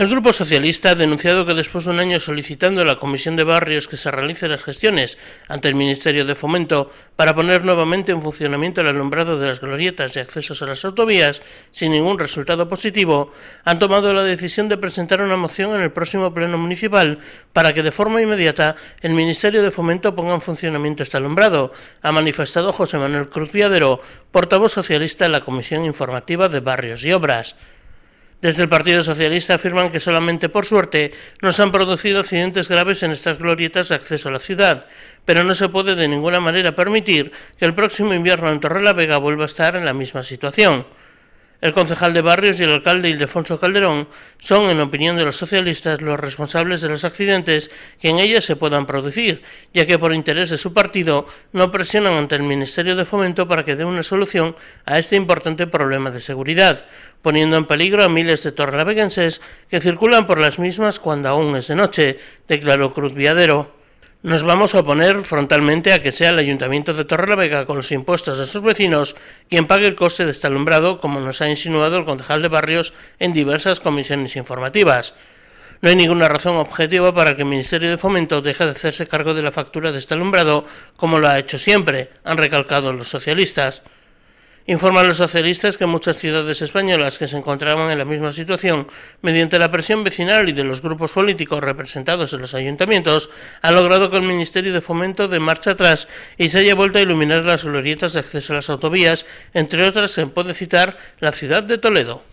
El Grupo Socialista ha denunciado que después de un año solicitando a la Comisión de Barrios que se realice las gestiones ante el Ministerio de Fomento para poner nuevamente en funcionamiento el alumbrado de las glorietas y accesos a las autovías, sin ningún resultado positivo, han tomado la decisión de presentar una moción en el próximo Pleno Municipal para que de forma inmediata el Ministerio de Fomento ponga en funcionamiento este alumbrado, ha manifestado José Manuel Cruz Viadero, portavoz socialista en la Comisión Informativa de Barrios y Obras. Desde el Partido Socialista afirman que solamente por suerte no se han producido accidentes graves en estas glorietas de acceso a la ciudad, pero no se puede de ninguna manera permitir que el próximo invierno en Torre la Vega vuelva a estar en la misma situación. El concejal de Barrios y el alcalde Ildefonso Calderón son, en opinión de los socialistas, los responsables de los accidentes que en ellas se puedan producir, ya que por interés de su partido no presionan ante el Ministerio de Fomento para que dé una solución a este importante problema de seguridad, poniendo en peligro a miles de torrelavegenses que circulan por las mismas cuando aún es de noche, declaró Cruz Viadero. Nos vamos a oponer frontalmente a que sea el Ayuntamiento de Torrelavega con los impuestos de sus vecinos quien pague el coste de este alumbrado, como nos ha insinuado el concejal de Barrios en diversas comisiones informativas. No hay ninguna razón objetiva para que el Ministerio de Fomento deje de hacerse cargo de la factura de este alumbrado, como lo ha hecho siempre, han recalcado los socialistas. Informan los socialistas que muchas ciudades españolas que se encontraban en la misma situación, mediante la presión vecinal y de los grupos políticos representados en los ayuntamientos, ha logrado que el Ministerio de Fomento de marcha atrás y se haya vuelto a iluminar las glorietas de acceso a las autovías, entre otras se puede citar la ciudad de Toledo.